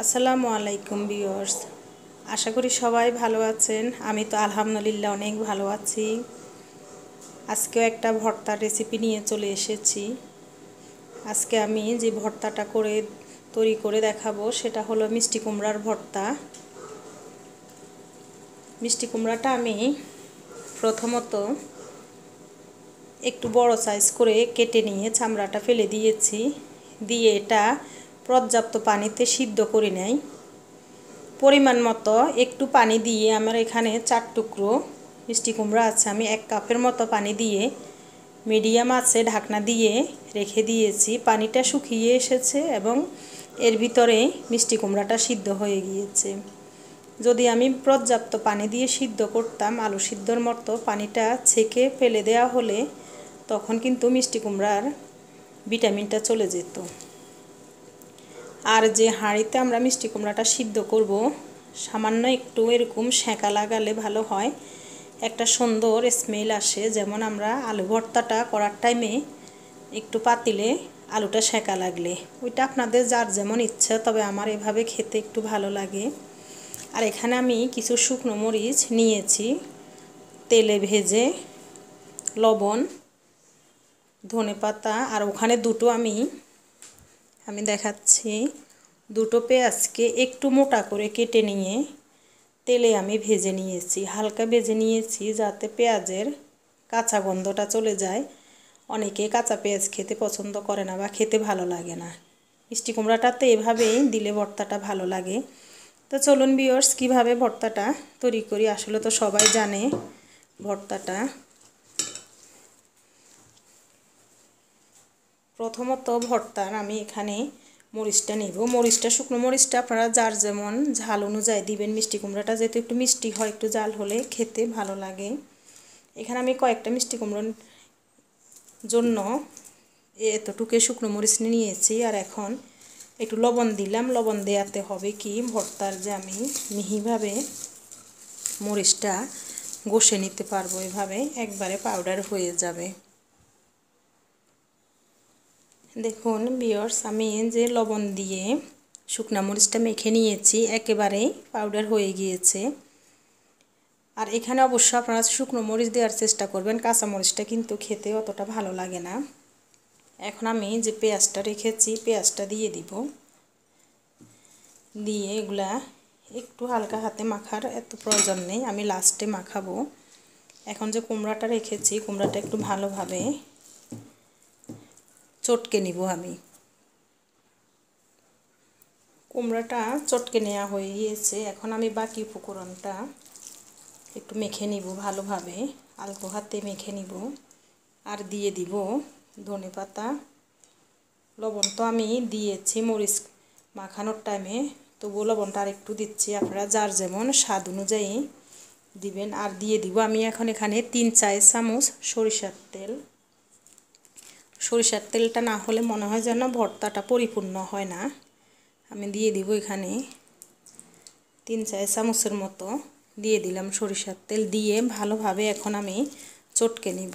আসসালামু আলাইকুম বিয়র্স আশা করি সবাই ভালো আছেন আমি তো আলহামদুলিল্লাহ অনেক ভালো আছি আজকেও একটা ভর্তার রেসিপি নিয়ে চলে এসেছি আজকে আমি যে ভর্তাটা করে তৈরি করে দেখাবো সেটা হলো মিষ্টি কুমড়ার ভর্তা মিষ্টি কুমড়াটা আমি প্রথমত একটু বড় সাইজ করে কেটে নিয়ে চামড়াটা ফেলে দিয়েছি দিয়ে এটা পর্যাপ্ত পানিতে সিদ্ধ করে নেই পরিমাণ মতো একটু পানি দিয়ে আমার এখানে চার টুকরো মিষ্টি কুমড়া আছে আমি এক কাপের মতো পানি দিয়ে মিডিয়াম আছে ঢাকনা দিয়ে রেখে দিয়েছি পানিটা শুকিয়ে এসেছে এবং এর ভিতরে মিষ্টি কুমড়াটা সিদ্ধ হয়ে গিয়েছে যদি আমি পর্যাপ্ত পানি দিয়ে সিদ্ধ করতাম আলু সিদ্ধর মতো পানিটা ছেঁকে ফেলে দেওয়া হলে তখন কিন্তু মিষ্টি কুমড়ার ভিটামিনটা চলে যেত আর যে হাঁড়িতে আমরা মিষ্টি কুমড়াটা সিদ্ধ করব সামান্য একটু এরকম সেঁকা লাগালে ভালো হয় একটা সুন্দর স্মেল আসে যেমন আমরা আলু ভর্তাটা করার টাইমে একটু পাতিলে আলুটা সেঁকা লাগলে ওইটা আপনাদের যার যেমন ইচ্ছা তবে আমার এভাবে খেতে একটু ভালো লাগে আর এখানে আমি কিছু শুকনো মরিচ নিয়েছি তেলে ভেজে লবণ ধনে পাতা আর ওখানে দুটো আমি আমি দেখাচ্ছি দুটো পেঁয়াজকে একটু মোটা করে কেটে নিয়ে তেলে আমি ভেজে নিয়েছি হালকা ভেজে নিয়েছি যাতে পেঁয়াজের কাঁচা গন্ধটা চলে যায় অনেকে কাঁচা পেঁয়াজ খেতে পছন্দ করে না বা খেতে ভালো লাগে না মিষ্টি কুমড়াটা তো এভাবেই দিলে ভর্তাটা ভালো লাগে তো চলুন বিয়র্স কীভাবে ভর্তাটা তৈরি করি আসলে তো সবাই জানে ভর্তাটা প্রথমত ভর্তার আমি এখানে মরিচটা নিব মরিচটা শুকনো মরিচটা আপনারা যার যেমন ঝাল অনুযায়ী দিবেন মিষ্টি কুমড়াটা যেহেতু একটু মিষ্টি হয় একটু জাল হলে খেতে ভালো লাগে এখানে আমি কয়েকটা মিষ্টি কুমড়োর জন্য এতটুকু শুকনো মরিচ নিয়েছি আর এখন একটু লবণ দিলাম লবণ দেওয়াতে হবে কি ভর্তার যে আমি মিহিভাবে মরিচটা ঘষে নিতে পারবো এভাবে একবারে পাউডার হয়ে যাবে দেখুন বিয়র্স আমি যে লবণ দিয়ে শুকনো মরিচটা মেখে নিয়েছি একেবারেই পাউডার হয়ে গিয়েছে আর এখানে অবশ্য আপনারা শুকনো মরিচ দেওয়ার চেষ্টা করবেন কাঁচা মরিচটা কিন্তু খেতে অতটা ভালো লাগে না এখন আমি যে পেঁয়াজটা রেখেছি পেঁয়াজটা দিয়ে দিব দিয়ে এগুলা একটু হালকা হাতে মাখার এত প্রয়োজন নেই আমি লাস্টে মাখাবো এখন যে কুমড়াটা রেখেছি কুমড়াটা একটু ভালোভাবে চটকে নিব আমি কুমড়াটা চটকে নেওয়া হয়ে গিয়েছে এখন আমি বাকি উপকরণটা একটু মেখে নিব ভালোভাবে আলকো হাতে মেখে নিব আর দিয়ে দিব ধনে পাতা লবণ তো আমি দিয়েছি মরিচ মাখানোর টাইমে তবুও লবণটা আর একটু দিচ্ছি আপনারা যার যেমন স্বাদ অনুযায়ী দিবেন আর দিয়ে দিব আমি এখন এখানে তিন চায়ের চামচ সরিষার তেল সরিষার তেলটা না হলে মনে হয় যেন ভর্তাটা পরিপূর্ণ হয় না আমি দিয়ে দিব এখানে তিন চার চামচের মতো দিয়ে দিলাম সরিষার তেল দিয়ে ভালোভাবে এখন আমি চটকে নিব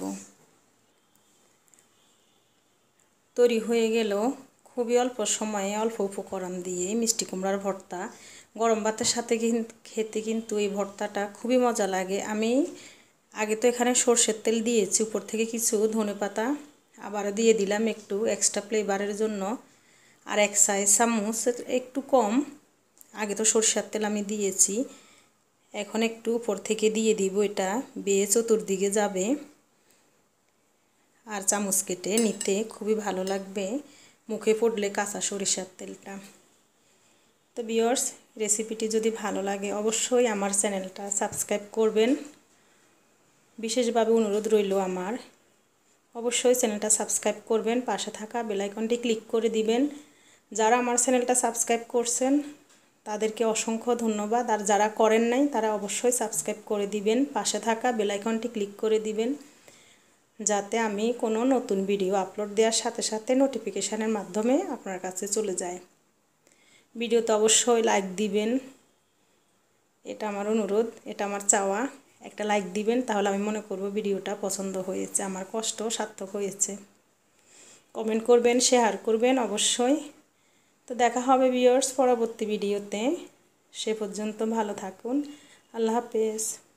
তৈরি হয়ে গেল খুবই অল্প সময়ে অল্প উপকরণ দিয়ে মিষ্টি কুমড়ার ভর্তা গরম ভাতের সাথে খেতে কিন্তু এই ভর্তাটা খুবই মজা লাগে আমি আগে তো এখানে সর্ষের তেল দিয়েছি উপর থেকে কিছু ধনে পাতা আবারও দিয়ে দিলাম একটু এক্সট্রা ফ্লেভারের জন্য আর এক সাইজ চামচ একটু কম আগে তো সরষার তেল আমি দিয়েছি এখন একটু উপর থেকে দিয়ে দিব এটা বেয়ে চতুর্দিকে যাবে আর চামচ কেটে নিতে খুবই ভালো লাগবে মুখে পড়লে কাঁচা সরিষার তেলটা তো বিয়র্স রেসিপিটি যদি ভালো লাগে অবশ্যই আমার চ্যানেলটা সাবস্ক্রাইব করবেন বিশেষভাবে অনুরোধ রইল আমার অবশ্যই চ্যানেলটা সাবস্ক্রাইব করবেন পাশে থাকা বেলাইকনটি ক্লিক করে দিবেন যারা আমার চ্যানেলটা সাবস্ক্রাইব করছেন তাদেরকে অসংখ্য ধন্যবাদ আর যারা করেন নাই তারা অবশ্যই সাবস্ক্রাইব করে দিবেন পাশে থাকা বেলাইকনটি ক্লিক করে দিবেন যাতে আমি কোনো নতুন ভিডিও আপলোড দেওয়ার সাথে সাথে নোটিফিকেশানের মাধ্যমে আপনার কাছে চলে যায় ভিডিওতে অবশ্যই লাইক দিবেন এটা আমার অনুরোধ এটা আমার চাওয়া একটা লাইক দিবেন তাহলে আমি মনে করব ভিডিওটা পছন্দ হয়েছে আমার কষ্ট সার্থক হয়েছে কমেন্ট করবেন শেয়ার করবেন অবশ্যই তো দেখা হবে ভিওর্স পরবর্তী ভিডিওতে সে পর্যন্ত ভালো থাকুন আল্লাহ হাফেজ